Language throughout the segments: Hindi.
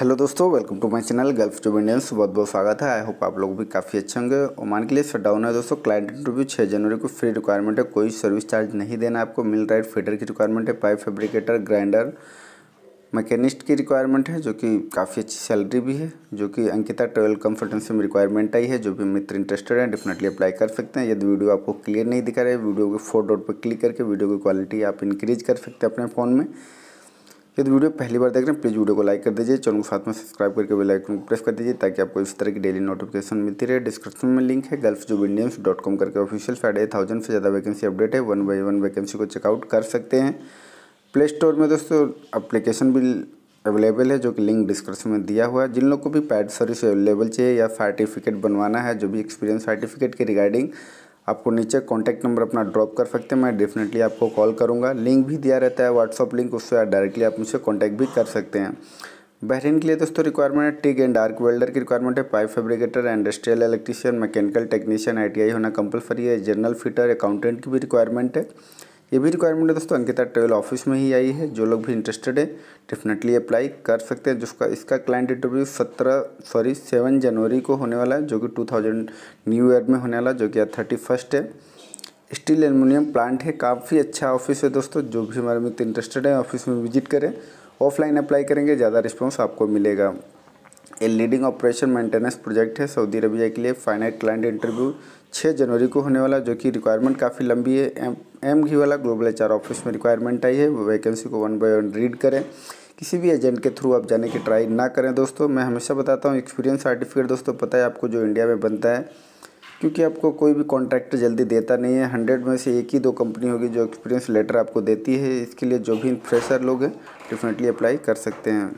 हेलो दोस्तों welcome to my channel Gulf Indians बहुत बहुत स्वागत है आई होप आप लोग भी काफ़ी अच्छे होंगे ओमान के लिए शटडाउन है दोस्तों क्लाइंट इंटरव्यू छः जनवरी को फ्री रिक्वायरमेंट है कोई सर्विस चार्ज नहीं देना आपको मिल राइट फीडर की रिक्वायरमेंट है पाइप फेब्रिकेटर ग्राइंडर मैकेनिस्ट की रिक्वायरमेंट है जो कि काफ़ी अच्छी सैलरी भी है जो कि अंकिता ट्रेवल कंसल्टेंसी में रिक्वायरमेंट आई है जो भी मित्र इंटरेस्टेड हैं डेफिनेटली अप्लाई कर सकते हैं यदि वीडियो आपको क्लियर नहीं दिखा रहे वीडियो के फोर डॉट पर क्लिक करके वीडियो की क्वालिटी आप इंक्रीज कर सकते हैं अपने फ़ोन में यदि वीडियो पहली बार देख रहे हैं प्लीज़ वीडियो को लाइक कर दीजिए चैनल को साथ में सब्सक्राइब करके बेल आइकन को प्रेस कर दीजिए ताकि आपको इस तरह की डेली नोटिफिकेशन मिलती रहे डिस्क्रिप्शन में लिंक है गल्फ जो इंडियंस डॉट कॉम करके ऑफिशियल साइड है थाउजेंड से ज़्यादा वैकेंसी अपडेट है वन बाई वन वैकेंसी को चेकआउट कर सकते हैं प्ले स्टोर में दोस्तों अप्लीकेशन भी अवेलेबल है जो कि लिंक डिस्क्रिप्शन में दिया हुआ है जिन लोग को भी पैड सर्विस अवेलेबल चाहिए या सर्टिफिकेट बनवाना है जो भी एक्सपीरियंस सर्टिफिकेट के रिगार्डिंग आपको नीचे कॉन्टैक्ट नंबर अपना ड्रॉप कर सकते हैं मैं डेफिनेटली आपको कॉल करूँगा लिंक भी दिया रहता है व्हाट्सअप लिंक उससे डायरेक्टली आप मुझसे कॉन्टैक्ट भी कर सकते हैं बहरीन के लिए दोस्तों रिक्वायरमेंट है टिक एंड डार्क वेल्डर की रिक्वायरमेंट है pipe fabricator industrial electrician mechanical technician ITI होना कंपलसरी है जनरल फिटर अकाउंटेंट की भी रिक्वायरमेंट है ये भी रिक्वायरमेंट है दोस्तों अंकिता ट्रेवल ऑफिस में ही आई है जो लोग भी इंटरेस्टेड है डेफिनेटली अप्लाई कर सकते हैं जिसका इसका क्लाइंट इंटरव्यू सत्रह सॉरी सेवन जनवरी को होने वाला है जो कि टू थाउजेंड न्यू ईयर में होने वाला जो कि थर्टी फर्स्ट है स्टील एलमिनियम प्लांट है काफ़ी अच्छा ऑफिस है दोस्तों जो भी हमारे मित्र इंटरेस्टेड है ऑफिस में विजिट करें ऑफलाइन अप्लाई करेंगे ज़्यादा रिस्पॉन्स आपको मिलेगा ये लीडिंग ऑपरेशन मेंटेनेंस प्रोजेक्ट है सऊदी अरबिया के लिए फाइनाइट क्लाइंट इंटरव्यू छः जनवरी को होने वाला जो कि रिक्वायरमेंट काफ़ी लंबी है एम एम घी वाला ग्लोबल एच ऑफिस में रिक्वायरमेंट आई है वैकेंसी को वन बाय वन रीड करें किसी भी एजेंट के थ्रू आप जाने की ट्राई ना करें दोस्तों मैं हमेशा बताता हूँ एक्सपीरियंस सर्टिफिकेट दोस्तों पता है आपको जो इंडिया में बनता है क्योंकि आपको कोई भी कॉन्ट्रैक्ट जल्दी देता नहीं है हंड्रेड में से एक ही दो कंपनी होगी जो एक्सपीरियंस लेटर आपको देती है इसके लिए जो भी फ्रेशर लोग हैं डेफिनेटली अप्लाई कर सकते हैं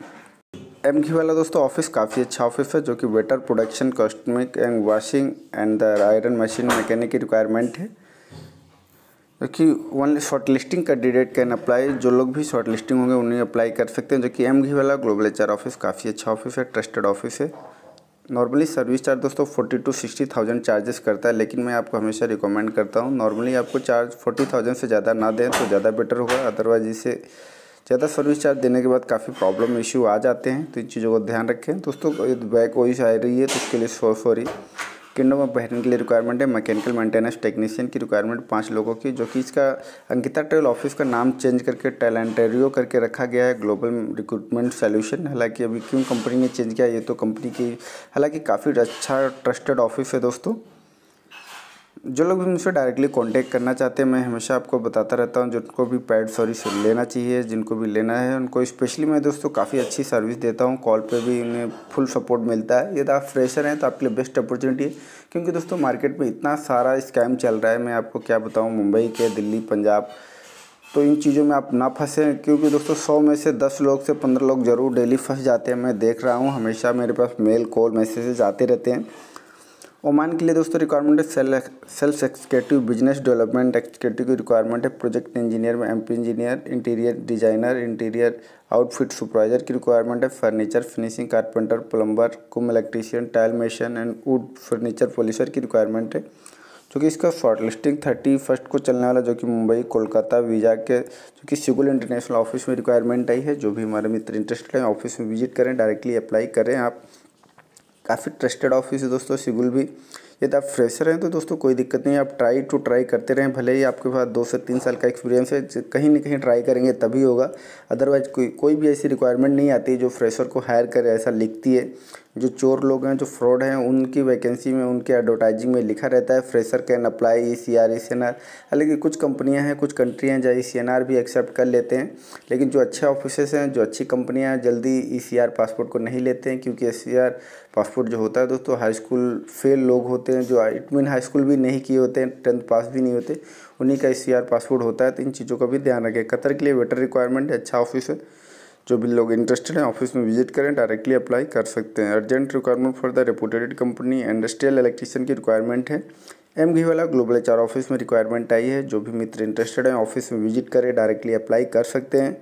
एम घी वाला दोस्तों ऑफिस काफ़ी अच्छा ऑफिस है जो कि वेटर प्रोडक्शन कॉस्टमिक and washing and the iron machine mechanic की रिक्वायरमेंट है जो कि one shortlisting candidate can apply जो लोग भी शॉर्ट लिस्टिंग होंगे उन्हें अप्लाई कर सकते हैं जो कि एम घी वाला ग्लोबल एच ऑफिस काफ़ी अच्छा ऑफिस है ट्रस्टेड ऑफिस है नॉर्मली सर्विस चार्ज दोस्तों forty to sixty thousand charges करता है लेकिन मैं आपको हमेशा रिकमेंड करता हूँ नॉर्मली आपको चार्ज फोर्टी थाउजेंड से ज़्यादा ना दें तो ज़्यादा बेटर होगा अदरवाइज इसे ज़्यादा सर्विस चार्ज देने के बाद काफ़ी प्रॉब्लम इश्यू आ जाते हैं तो इन चीज़ों का ध्यान रखें दोस्तों बैक वॉइस आ रही है तो उसके लिए सो सॉरी किंडो में बहन के लिए रिक्वायरमेंट है मैकेनिकल मेंटेनेंस टेक्नीशियन की रिक्वायरमेंट पाँच लोगों की जो कि इसका अंकिता ट्रेवल ऑफिस का नाम चेंज करके टैलेंटेरियो करके रखा गया है ग्लोबल रिक्रूटमेंट सॉल्यूशन हालांकि अभी क्यों कंपनी ने चेंज किया ये तो कंपनी की हालांकि काफ़ी अच्छा ट्रस्टेड ऑफिस है दोस्तों जो लोग भी मुझसे डायरेक्टली कांटेक्ट करना चाहते हैं मैं हमेशा आपको बताता रहता हूँ जिनको भी पैड सॉरी लेना चाहिए जिनको भी लेना है उनको स्पेशली मैं दोस्तों काफ़ी अच्छी सर्विस देता हूँ कॉल पे भी उन्हें फुल सपोर्ट मिलता है यदि आप फ्रेशर हैं तो आपके लिए बेस्ट अपॉर्चुनिटी है क्योंकि दोस्तों मार्केट में इतना सारा स्कैम चल रहा है मैं आपको क्या बताऊँ मुंबई के दिल्ली पंजाब तो इन चीज़ों में आप ना फंसें क्योंकि दोस्तों सौ में से दस लोग से पंद्रह लोग ज़रूर डेली फंस जाते हैं मैं देख रहा हूँ हमेशा मेरे पास मेल कॉल मैसेजेज आते रहते हैं ओमान के लिए दोस्तों रिक्वायरमेंट है sale sales executive business development executive की रिक्वायरमेंट है प्रोजेक्ट इंजीनियर में MP engineer interior designer interior outfit supervisor की रिक्वायरमेंट है फर्नीचर फिनिशिंग कारपेंटर प्लम्बर कुम electrician tile mason and wood furniture polisher की रिक्वायरमेंट है जो कि इसका शॉर्ट लिस्टिंग थर्टी फर्स्ट को चलने वाला जो कि मुंबई कोलकाता वीजा के जो कि सिगुल इंटरनेशनल ऑफिस में रिक्वायरमेंट आई है जो भी हमारे मित्र इंटरेस्टेड हैं ऑफिस में विजिट करें डायरेक्टली अप्लाई करें आप काफ़ी ट्रस्टेड ऑफिस है दोस्तों सिगुल भी यदि तो आप फ्रेशर हैं तो दोस्तों कोई दिक्कत नहीं आप ट्राई टू ट्राई करते रहें भले ही आपके पास दो से तीन साल का एक्सपीरियंस है कहीं ना कहीं ट्राई करेंगे तभी होगा अदरवाइज कोई कोई भी ऐसी रिक्वायरमेंट नहीं आती जो फ्रेशर को हायर करे ऐसा लिखती है जो चोर लोग हैं जो फ्रॉड हैं उनकी वैकेंसी में उनके एडवर्टाइजिंग में लिखा रहता है fresher can apply E C R E C N R हालांकि कुछ कंपनियां हैं कुछ कंट्री हैं जहाँ ई सी एन आर भी एक्सेप्ट कर लेते हैं लेकिन जो अच्छे ऑफिस हैं जो अच्छी कंपनियां हैं जल्दी ई सी आर पासपोर्ट को नहीं लेते हैं क्योंकि ई सी आर पासपोर्ट जो होता है दोस्तों हाई स्कूल फेल लोग होते हैं जो इट मीन हाई स्कूल भी नहीं किए होते हैं टेंथ पास भी नहीं होते उन्हीं का ई सी आर पासपोर्ट होता है तो इन चीज़ों का भी ध्यान रखें कतर के लिए बेटर रिक्वायरमेंट अच्छा है अच्छा ऑफिस है जो भी लोग इंटरेस्टेड हैं ऑफिस में विजिट करें डायरेक्टली अप्लाई कर सकते हैं urgent requirement for the reputed company industrial electrician की रिक्वायरमेंट है एम वाला ग्लोबल एच ऑफिस में रिक्वायरमेंट आई है जो भी मित्र इंटरेस्टेड हैं ऑफिस में विजिट करें डायरेक्टली अप्लाई कर सकते हैं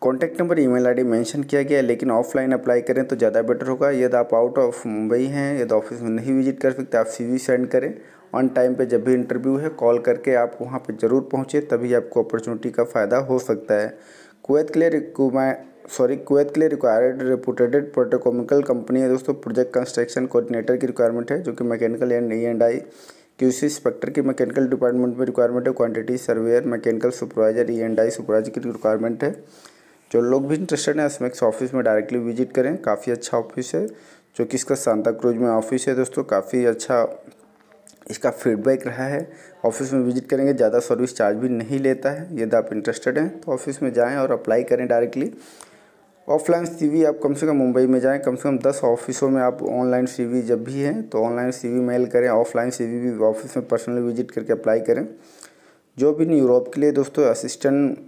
contact number email ID mention किया गया है लेकिन ऑफलाइन अप्लाई करें तो ज़्यादा बेटर होगा यदि आप आउट ऑफ मुंबई हैं यदि ऑफिस में नहीं विजिट कर सकते आप सीवी सेंड करें ऑन टाइम पे जब भी इंटरव्यू है कॉल करके आप वहाँ पे ज़रूर पहुँचे तभी आपको अपॉर्चुनिटी का फ़ायदा हो सकता है कुवैत के लिए सॉरी कुवैत के लिए रिक्वायर्ड रिपोर्टेड प्रोटोकॉमिकल कंपनी है दोस्तों प्रोजेक्ट कंस्ट्रक्शन कोऑर्डिनेटर की रिक्वायरमेंट है जो कि mechanical and E and I Q C की मैकेनिकल डिपार्टमेंट में रिक्वायरमेंट है quantity surveyor mechanical supervisor E and I supervisor की रिक्वायरमेंट है जो लोग भी इंटरेस्टेड हैं एसमेक्स ऑफिस में डायरेक्टली विजिट करें काफ़ी अच्छा ऑफिस है जो कि इसका सांता क्रूज में ऑफिस है दोस्तों काफ़ी अच्छा इसका फीडबैक रहा है ऑफिस में विजिट करेंगे ज़्यादा सर्विस चार्ज भी नहीं लेता है यदि आप इंटरेस्टेड हैं तो ऑफिस में जाएं और अप्लाई करें डायरेक्टली ऑफलाइन सीवी आप कम से कम मुंबई में जाएं कम से कम दस ऑफिसों में आप ऑनलाइन सीवी जब भी हैं तो ऑनलाइन सीवी मेल करें ऑफलाइन सी भी ऑफिस में पर्सनली विजिट करके अप्लाई करें जो भी यूरोप के लिए दोस्तों असिस्टेंट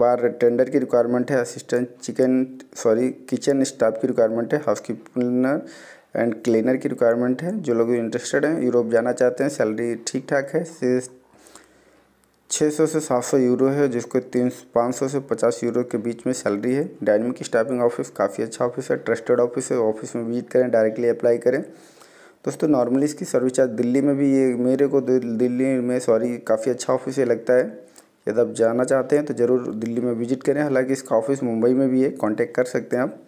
बार टेंडर की रिक्वायरमेंट है assistant chicken sorry kitchen staff की रिक्वायरमेंट है हाउसकीपिंग एंड क्लीनर की रिक्वायरमेंट है जो लोग इंटरेस्टेड हैं यूरोप जाना चाहते हैं सैलरी ठीक ठाक है से छः सौ से सात सौ यूरो है जिसको तीन पाँच सौ से पचास यूरो के बीच में सैलरी है डायनमिक स्टाफिंग ऑफिस काफ़ी अच्छा ऑफिस है ट्रस्टेड ऑफिस है ऑफिस में विजिट करें डायरेक्टली अप्लाई करें दोस्तों नॉर्मली इसकी सर्विस चार्ज दिल्ली में भी ये मेरे को दिल्ली में सॉरी काफ़ी अच्छा ऑफिस ये लगता है यदि आप जाना चाहते हैं तो ज़रूर दिल्ली में विजिट करें हालांकि इसका ऑफिस मुंबई में भी है कांटेक्ट कर सकते हैं आप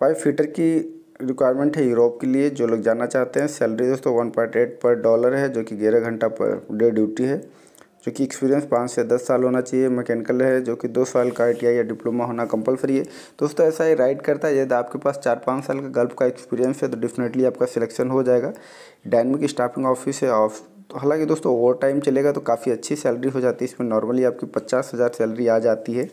पाइप फिटर की रिक्वायरमेंट है यूरोप के लिए जो लोग जाना चाहते हैं सैलरी दोस्तों वन पॉइंट एट पर डॉलर है जो कि ग्यारह घंटा पर डे ड्यूटी है जो कि एक्सपीरियंस पाँच से दस साल होना चाहिए मैकेनिकल है जो कि दो साल का आई या डिप्लोमा होना कंपलसरी है दोस्तों ऐसा ही राइड करता है यदि आपके पास चार पाँच साल का गल्फ का एक्सपीरियंस है तो डेफिनेटली आपका सिलेक्शन हो जाएगा डायनमिक स्टाफिंग ऑफिस है ऑफ तो हालांकि दोस्तों ओवर टाइम चलेगा तो काफ़ी अच्छी सैलरी हो जाती है इसमें नॉर्मली आपकी पचास हज़ार सैलरी आ जाती है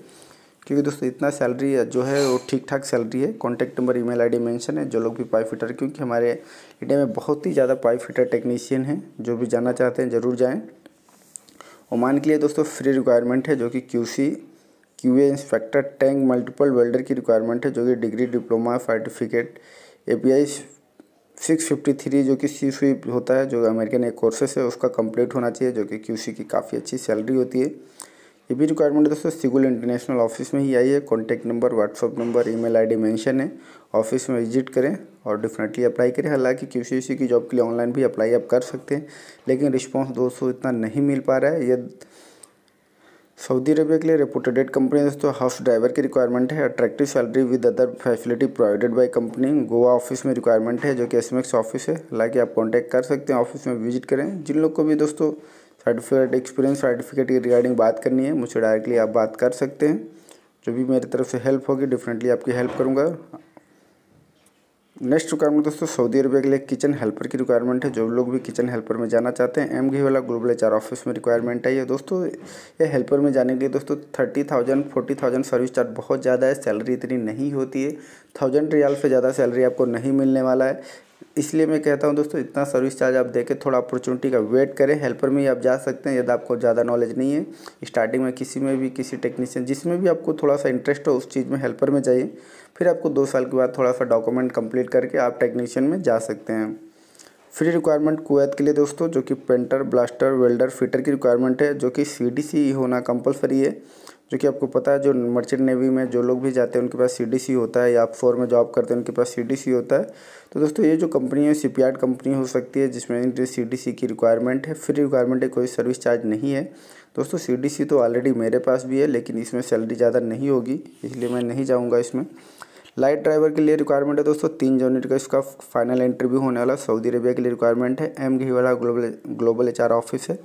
क्योंकि दोस्तों इतना सैलरी जो है वो ठीक ठाक सैलरी है contact number email ID mention है जो लोग भी पाइप फिटर क्योंकि हमारे इंडिया में बहुत ही ज़्यादा पाइप फिटर टेक्नीशियन हैं जो भी जाना चाहते हैं ज़रूर जाएँ ओमान के लिए दोस्तों फ्री रिक्वायरमेंट है जो कि Q C Q A inspector tank multiple welder की रिक्वायरमेंट है जो कि degree diploma certificate A P I six fifty three जो कि सी स्वीप होता है जो अमेरिकन एक कोर्सेस है उसका कंप्लीट होना चाहिए जो कि क्यू सी की काफ़ी अच्छी सैलरी होती है ये भी रिक्वायरमेंट दोस्तों सिगुल इंटरनेशनल ऑफिस में ही आई है contact number WhatsApp number email ID mention है ऑफिस में विजिट करें और डेफिनेटली अप्लाई करें हालांकि क्यू सी की जॉब के लिए ऑनलाइन भी अप्लाई आप कर सकते हैं लेकिन रिस्पॉन्स दोस्तों इतना नहीं मिल पा रहा है ये सऊदी अरबिया के लिए रिपोर्टेडेड कंपनी दोस्तों हाउस ड्राइवर की रिक्वायरमेंट है attractive salary with other facility provided by company Goa office में रिक्वायरमेंट है जो कि एस ऑफिस है हालांकि आप कॉन्टैक्ट कर सकते हैं ऑफिस में विजिट करें जिन लोग को भी दोस्तों सर्टिफिकेट एक्सपीरियंस सर्टिफिकेट की रिगार्डिंग बात करनी है मुझसे डायरेक्टली आप बात कर सकते हैं जो भी मेरी तरफ से हेल्प होगी डिफिनेटली आपकी हेल्प करूँगा नेक्स्ट रिक्वायरमेंट दोस्तों सऊदी अरबिया के लिए किचन हेल्पर की रिक्वायरमेंट है जो लोग भी किचन हेल्पर में जाना चाहते हैं एम घी वाला ग्लोबल एच ऑफिस में रिक्वायरमेंट है ये दोस्तों ये हेल्पर में जाने के लिए दोस्तों thirty thousand forty thousand service charge बहुत ज़्यादा है सैलरी इतनी नहीं होती है थाउजेंड रियाल से ज़्यादा सैलरी आपको नहीं मिलने वाला है इसलिए मैं कहता हूँ दोस्तों इतना सर्विस चार्ज आप देखें थोड़ा अपॉर्चुनिटी का वेट करें हेल्पर में ही आप जा सकते हैं यदि आपको ज़्यादा नॉलेज नहीं है स्टार्टिंग में किसी में भी किसी टेक्नीशियन जिसमें भी आपको थोड़ा सा इंटरेस्ट हो उस चीज़ में हेल्पर में जाइए फिर आपको दो साल के बाद थोड़ा सा डॉक्यूमेंट कंप्लीट करके आप टेक्नीशियन में जा सकते हैं फ्री रिक्वायरमेंट कुवैत के लिए दोस्तों जो कि पेंटर ब्लास्टर वेल्डर फिटर की रिक्वायरमेंट है जो कि सी होना कंपलसरी है जो कि आपको पता है जो मर्चेंट नेवी में जो लोग भी जाते हैं उनके पास सी होता है या आप फोर में जॉब करते हैं उनके पास सी होता है तो दोस्तों ये जो कंपनी है सी कंपनी हो सकती है जिसमें इनकी सी की रिक्वायरमेंट है फ्री रिक्वायरमेंट है कोई सर्विस चार्ज नहीं है दोस्तों सी तो ऑलरेडी मेरे पास भी है लेकिन इसमें सैलरी ज़्यादा नहीं होगी इसलिए मैं नहीं जाऊँगा इसमें लाइट ड्राइवर के लिए रिक्वायरमेंट है दोस्तों तीन यूनिट का इसका फाइनल इंटरव्यू होने वाला सऊदी अरेबिया के लिए रिक्वायरमेंट है एम घी वाला ग्लोबल ग्लोबल एच ऑफिस है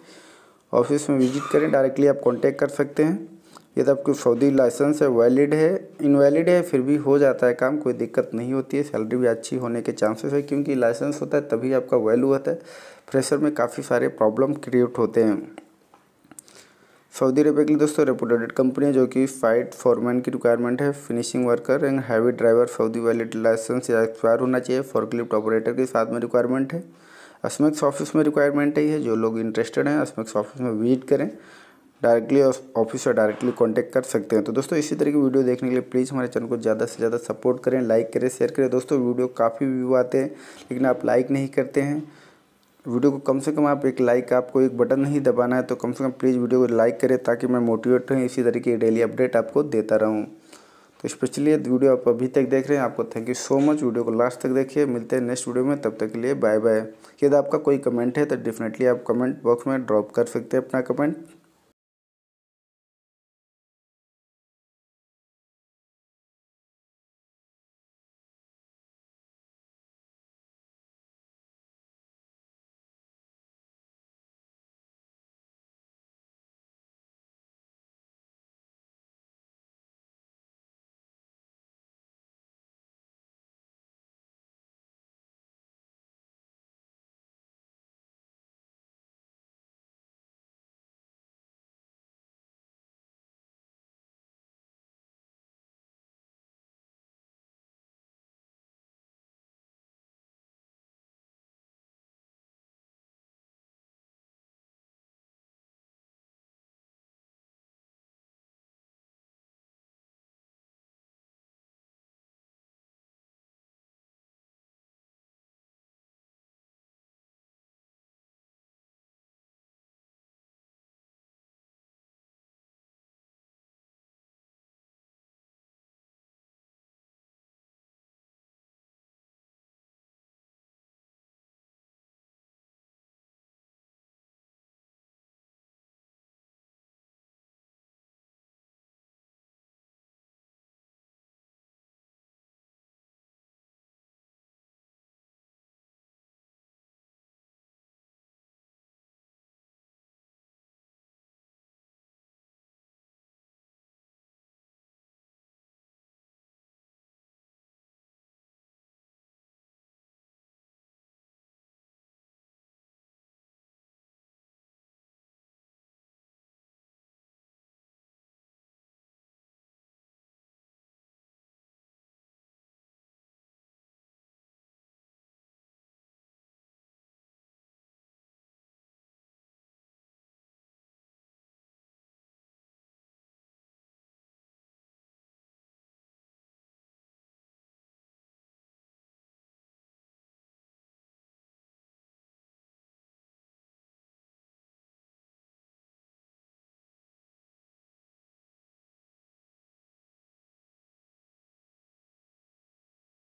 ऑफिस में विजिट करें डायरेक्टली आप कॉन्टैक्ट कर सकते हैं यदि तो आपको सऊदी लाइसेंस है वैलिड है इनवैलिड है फिर भी हो जाता है काम कोई दिक्कत नहीं होती है सैलरी भी अच्छी होने के चांसेस है क्योंकि लाइसेंस होता है तभी आपका वैल्यू होता है प्रेशर में काफ़ी सारे प्रॉब्लम क्रिएट होते हैं सऊदी अरेबिया के लिए दोस्तों रेपुटेड कंपनी है जो कि फाइट फॉरमैन की रिक्वायरमेंट है finishing worker and heavy driver Saudi valid licence या एक्सपायर होना चाहिए फॉरक्लिफ्ट ऑपरेटर के साथ में रिक्वायरमेंट है अस्मेक्स ऑफिस में रिक्वायरमेंट है जो लोग इंटरेस्टेड हैं अस्मेक्स ऑफिस में विजिट करें डायरेक्टली ऑफिस और डायरेक्टली कॉन्टैक्ट कर सकते हैं तो दोस्तों इसी तरह की वीडियो देखने के लिए प्लीज़ हमारे चैनल को ज़्यादा से ज़्यादा सपोर्ट करें लाइक करें शेयर करें दोस्तों वीडियो काफ़ी व्यू आते हैं लेकिन आप लाइक नहीं करते हैं वीडियो को कम से कम आप एक लाइक आपको एक बटन नहीं दबाना है तो कम से कम प्लीज़ वीडियो को लाइक करें ताकि मैं मोटिवेट रहें इसी तरीके की डेली अपडेट आपको देता रहूँ तो स्पेशली वीडियो आप अभी तक देख रहे हैं आपको thank you so much video को लास्ट तक देखिए मिलते हैं नेक्स्ट वीडियो में तब तक के लिए बाय बाय यदि आपका कोई कमेंट है तो डेफिनेटली आप कमेंट बॉक्स में ड्रॉप कर सकते हैं अपना कमेंट